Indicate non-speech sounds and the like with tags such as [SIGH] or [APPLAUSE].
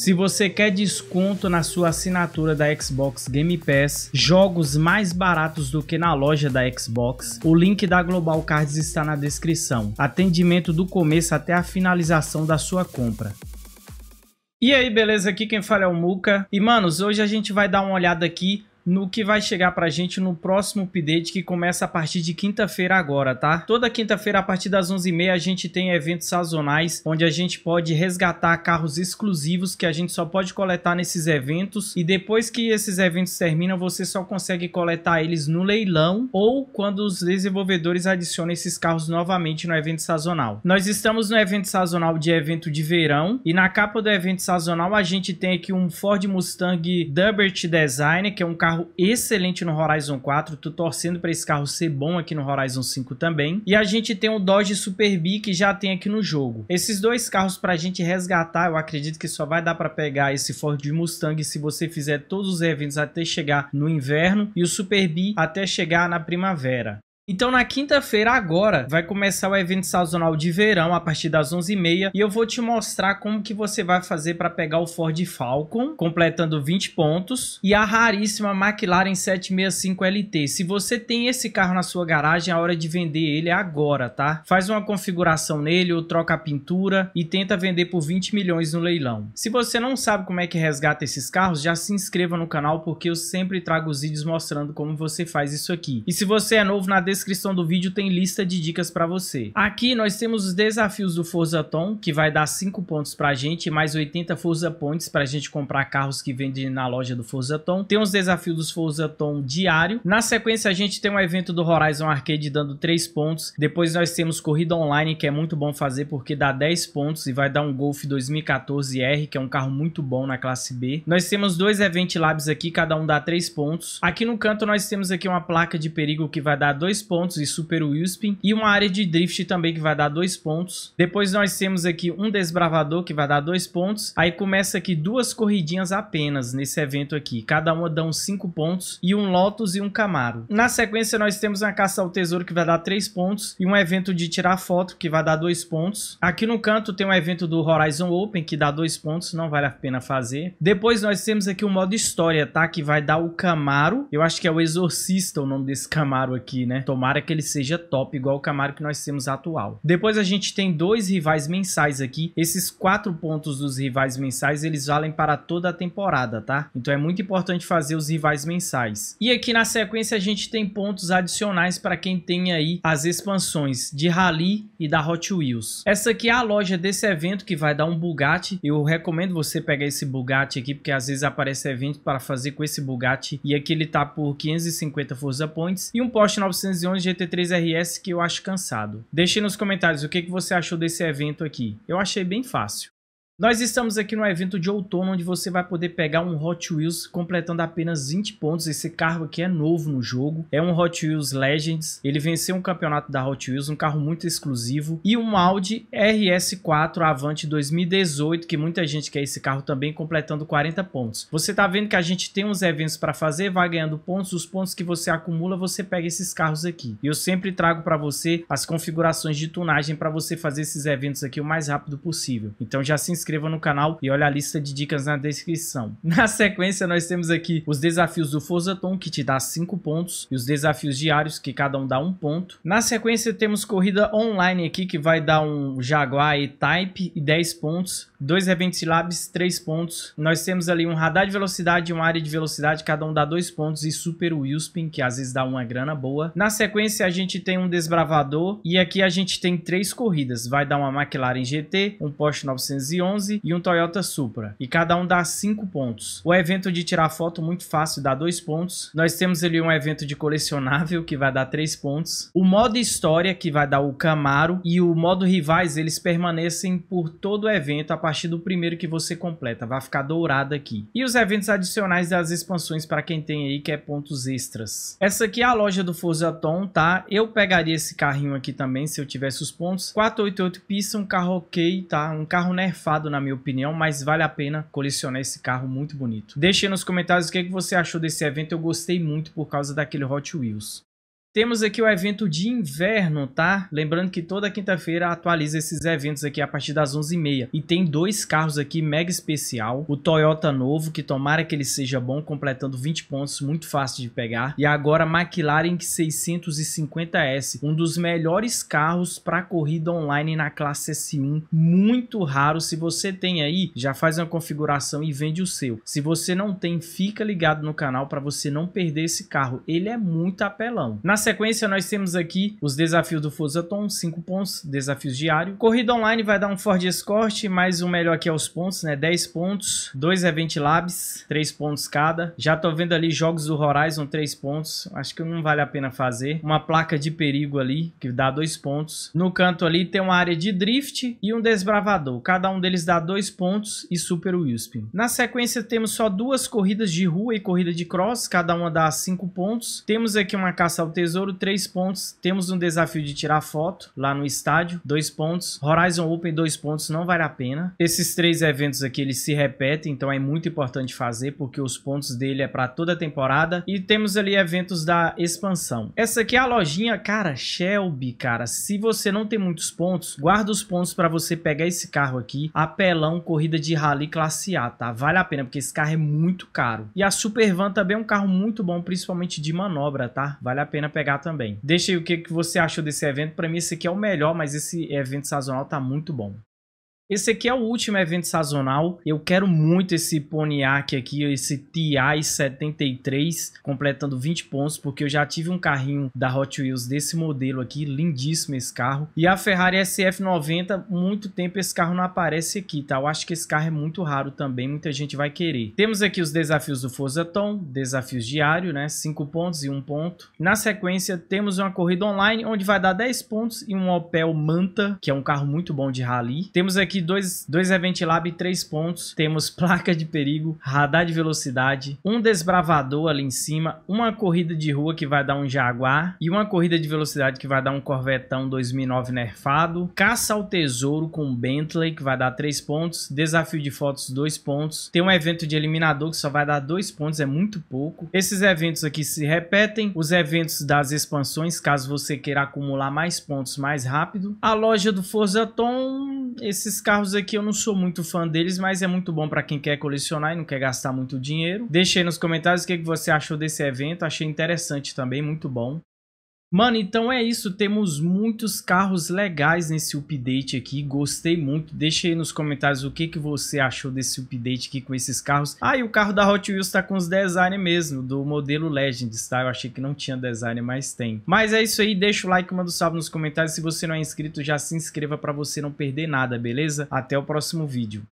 Se você quer desconto na sua assinatura da Xbox Game Pass, jogos mais baratos do que na loja da Xbox, o link da Global Cards está na descrição. Atendimento do começo até a finalização da sua compra. E aí, beleza? Aqui quem fala é o Muca. E manos, hoje a gente vai dar uma olhada aqui no que vai chegar pra gente no próximo update que começa a partir de quinta-feira agora, tá? Toda quinta-feira a partir das 11h30 a gente tem eventos sazonais onde a gente pode resgatar carros exclusivos que a gente só pode coletar nesses eventos e depois que esses eventos terminam você só consegue coletar eles no leilão ou quando os desenvolvedores adicionam esses carros novamente no evento sazonal. Nós estamos no evento sazonal de evento de verão e na capa do evento sazonal a gente tem aqui um Ford Mustang Dubert Design que é um carro carro excelente no Horizon 4, tô torcendo para esse carro ser bom aqui no Horizon 5 também. E a gente tem o Dodge Superb que já tem aqui no jogo. Esses dois carros para a gente resgatar, eu acredito que só vai dar para pegar esse Ford Mustang se você fizer todos os eventos até chegar no inverno e o Superb até chegar na primavera. Então na quinta-feira agora vai começar o evento sazonal de verão a partir das 11h30 e eu vou te mostrar como que você vai fazer para pegar o Ford Falcon, completando 20 pontos, e a raríssima McLaren 765 LT. Se você tem esse carro na sua garagem, a é hora de vender ele é agora, tá? Faz uma configuração nele ou troca a pintura e tenta vender por 20 milhões no leilão. Se você não sabe como é que resgata esses carros, já se inscreva no canal porque eu sempre trago os vídeos mostrando como você faz isso aqui. E se você é novo na descrição, descrição do vídeo tem lista de dicas para você. Aqui nós temos os desafios do Forza Tom, que vai dar 5 pontos para a gente, mais 80 Forza Points a gente comprar carros que vendem na loja do Forza Tom. Tem os desafios do Forza Tom diário. Na sequência a gente tem um evento do Horizon Arcade dando 3 pontos. Depois nós temos corrida online, que é muito bom fazer porque dá 10 pontos e vai dar um Golf 2014 R, que é um carro muito bom na classe B. Nós temos dois Event Labs aqui, cada um dá 3 pontos. Aqui no canto nós temos aqui uma placa de perigo que vai dar 2 pontos e Super Wilspin. E uma área de drift também que vai dar dois pontos. Depois nós temos aqui um desbravador que vai dar dois pontos. Aí começa aqui duas corridinhas apenas nesse evento aqui. Cada uma dá uns cinco pontos e um Lotus e um Camaro. Na sequência nós temos uma caça ao tesouro que vai dar três pontos e um evento de tirar foto que vai dar dois pontos. Aqui no canto tem um evento do Horizon Open que dá dois pontos, não vale a pena fazer. Depois nós temos aqui o modo história, tá? Que vai dar o Camaro. Eu acho que é o Exorcista o nome desse Camaro aqui, né? Tomara que ele seja top, igual o Camaro que nós temos atual. Depois a gente tem dois rivais mensais aqui. Esses quatro pontos dos rivais mensais, eles valem para toda a temporada, tá? Então é muito importante fazer os rivais mensais. E aqui na sequência a gente tem pontos adicionais para quem tem aí as expansões de Rally e da Hot Wheels. Essa aqui é a loja desse evento que vai dar um Bugatti. Eu recomendo você pegar esse Bugatti aqui, porque às vezes aparece evento para fazer com esse Bugatti. E aqui ele tá por 550 Forza Points e um Porsche 900 211 GT3 RS que eu acho cansado. Deixe nos comentários o que, que você achou desse evento aqui. Eu achei bem fácil. Nós estamos aqui no evento de outono, onde você vai poder pegar um Hot Wheels completando apenas 20 pontos. Esse carro aqui é novo no jogo, é um Hot Wheels Legends. Ele venceu um campeonato da Hot Wheels, um carro muito exclusivo. E um Audi RS4 Avante 2018, que muita gente quer esse carro também, completando 40 pontos. Você tá vendo que a gente tem uns eventos para fazer, vai ganhando pontos. Os pontos que você acumula, você pega esses carros aqui. E eu sempre trago para você as configurações de tunagem para você fazer esses eventos aqui o mais rápido possível. Então já se inscreve inscreva no canal e olhe a lista de dicas na descrição. [LAUGHS] Na sequência, nós temos aqui os desafios do Forzaton, que te dá 5 pontos, e os desafios diários, que cada um dá 1 um ponto. Na sequência, temos corrida online aqui, que vai dar um Jaguar e Type e 10 pontos dois eventos labs três pontos. Nós temos ali um radar de velocidade e uma área de velocidade, cada um dá dois pontos, e Super Wilspin, que às vezes dá uma grana boa. Na sequência, a gente tem um desbravador, e aqui a gente tem três corridas. Vai dar uma McLaren GT, um Porsche 911 e um Toyota Supra. E cada um dá cinco pontos. O evento de tirar foto, muito fácil, dá dois pontos. Nós temos ali um evento de colecionável, que vai dar três pontos. O modo história, que vai dar o Camaro, e o modo rivais, eles permanecem por todo o evento, a partir do primeiro que você completa, vai ficar dourado aqui. E os eventos adicionais das expansões para quem tem aí que é pontos extras. Essa aqui é a loja do Tom, tá? Eu pegaria esse carrinho aqui também se eu tivesse os pontos. 488 pista, um carro ok, tá? Um carro nerfado na minha opinião, mas vale a pena colecionar esse carro muito bonito. Deixe nos comentários o que, é que você achou desse evento, eu gostei muito por causa daquele Hot Wheels. Temos aqui o evento de inverno, tá? Lembrando que toda quinta-feira atualiza esses eventos aqui a partir das 11h30. E tem dois carros aqui mega especial. O Toyota novo, que tomara que ele seja bom, completando 20 pontos, muito fácil de pegar. E agora McLaren 650S, um dos melhores carros para corrida online na classe S1. Muito raro. Se você tem aí, já faz uma configuração e vende o seu. Se você não tem, fica ligado no canal para você não perder esse carro. Ele é muito apelão. Na sequência, nós temos aqui os desafios do Forza Tom, 5 pontos, desafios diário. Corrida online vai dar um Ford Escort, mais um melhor aqui é os pontos, né? 10 pontos, 2 Event Labs, 3 pontos cada. Já tô vendo ali jogos do Horizon, 3 pontos. Acho que não vale a pena fazer. Uma placa de perigo ali, que dá 2 pontos. No canto ali tem uma área de drift e um desbravador. Cada um deles dá 2 pontos e Super Wisp. Na sequência temos só duas corridas de rua e corrida de cross, cada uma dá 5 pontos. Temos aqui uma caça ao tesouro Tesouro, três pontos. Temos um desafio de tirar foto lá no estádio, dois pontos. Horizon Open, dois pontos, não vale a pena. Esses três eventos aqui, eles se repetem, então é muito importante fazer, porque os pontos dele é para toda a temporada. E temos ali eventos da expansão. Essa aqui é a lojinha, cara, Shelby, cara. Se você não tem muitos pontos, guarda os pontos para você pegar esse carro aqui, apelão, corrida de rally classe A, tá? Vale a pena, porque esse carro é muito caro. E a Supervan também é um carro muito bom, principalmente de manobra, tá? Vale a pena pegar pegar também. Deixa aí o que, que você achou desse evento. Para mim, esse aqui é o melhor, mas esse evento sazonal tá muito bom. Esse aqui é o último evento sazonal. Eu quero muito esse Pontiac aqui, esse TI 73, completando 20 pontos, porque eu já tive um carrinho da Hot Wheels desse modelo aqui, lindíssimo esse carro. E a Ferrari SF90, muito tempo esse carro não aparece aqui, tá? Eu acho que esse carro é muito raro também, muita gente vai querer. Temos aqui os desafios do Forza Tom, desafios diário, né? 5 pontos e 1 um ponto. Na sequência, temos uma corrida online, onde vai dar 10 pontos e um Opel Manta, que é um carro muito bom de rally. Temos aqui aqui dois, dois Event Lab, três pontos. Temos [LAUGHS] placa de perigo, radar de velocidade, um desbravador ali em cima, uma corrida de rua que vai dar um Jaguar e uma corrida de velocidade que vai dar um Corvetão 2009 nerfado. Caça ao tesouro com Bentley, que vai dar três pontos. Desafio de fotos, dois pontos. Tem um evento de eliminador que só vai dar dois pontos, é muito pouco. Esses eventos aqui se repetem. Os eventos das expansões, caso você queira acumular mais pontos mais rápido. A loja do Forza Tom, esses carros aqui eu não sou muito fã deles, mas é muito bom para quem quer colecionar e não quer gastar muito dinheiro. Deixa aí nos comentários o que, que você achou desse evento, achei interessante também, muito bom. Mano, então é isso, temos muitos carros legais nesse update aqui, gostei muito, deixa aí nos comentários o que, que você achou desse update aqui com esses carros. Ah, e o carro da Hot Wheels tá com os design mesmo, do modelo Legends, tá? Eu achei que não tinha design, mas tem. Mas é isso aí, deixa o like, manda um salve nos comentários, se você não é inscrito já se inscreva para você não perder nada, beleza? Até o próximo vídeo.